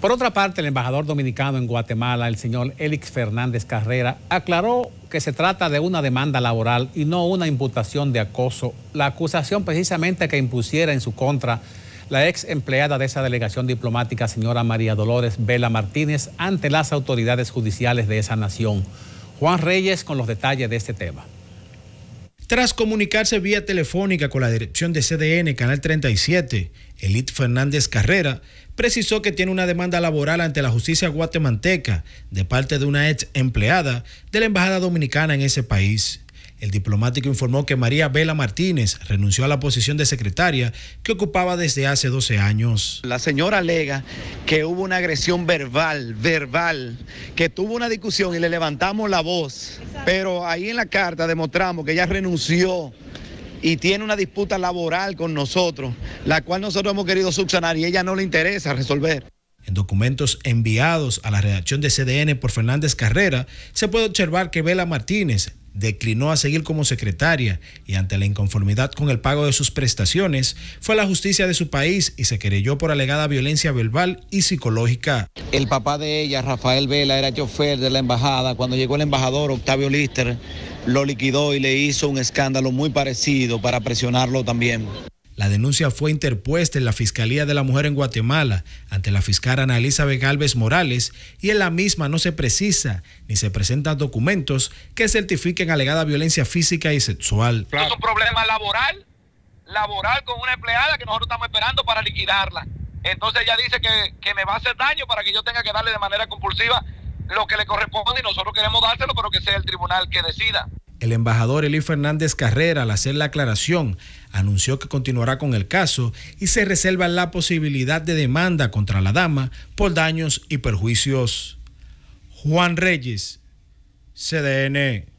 Por otra parte, el embajador dominicano en Guatemala, el señor Elix Fernández Carrera, aclaró que se trata de una demanda laboral y no una imputación de acoso. La acusación precisamente que impusiera en su contra la ex empleada de esa delegación diplomática, señora María Dolores Vela Martínez, ante las autoridades judiciales de esa nación. Juan Reyes con los detalles de este tema. Tras comunicarse vía telefónica con la dirección de CDN Canal 37, Elit Fernández Carrera precisó que tiene una demanda laboral ante la justicia guatemalteca de parte de una ex empleada de la Embajada Dominicana en ese país. El diplomático informó que María Vela Martínez renunció a la posición de secretaria que ocupaba desde hace 12 años. La señora alega que hubo una agresión verbal, verbal, que tuvo una discusión y le levantamos la voz, pero ahí en la carta demostramos que ella renunció y tiene una disputa laboral con nosotros, la cual nosotros hemos querido subsanar y ella no le interesa resolver. En documentos enviados a la redacción de CDN por Fernández Carrera, se puede observar que Vela Martínez declinó a seguir como secretaria y ante la inconformidad con el pago de sus prestaciones, fue a la justicia de su país y se querelló por alegada violencia verbal y psicológica. El papá de ella, Rafael Vela, era chofer de la embajada. Cuando llegó el embajador Octavio Lister, lo liquidó y le hizo un escándalo muy parecido para presionarlo también. La denuncia fue interpuesta en la Fiscalía de la Mujer en Guatemala ante la fiscal Ana Elizabeth Galvez Morales y en la misma no se precisa ni se presentan documentos que certifiquen alegada violencia física y sexual. Es un problema laboral, laboral con una empleada que nosotros estamos esperando para liquidarla. Entonces ella dice que, que me va a hacer daño para que yo tenga que darle de manera compulsiva lo que le corresponde y nosotros queremos dárselo, pero que sea el tribunal que decida. El embajador Eli Fernández Carrera, al hacer la aclaración, anunció que continuará con el caso y se reserva la posibilidad de demanda contra la dama por daños y perjuicios. Juan Reyes, CDN.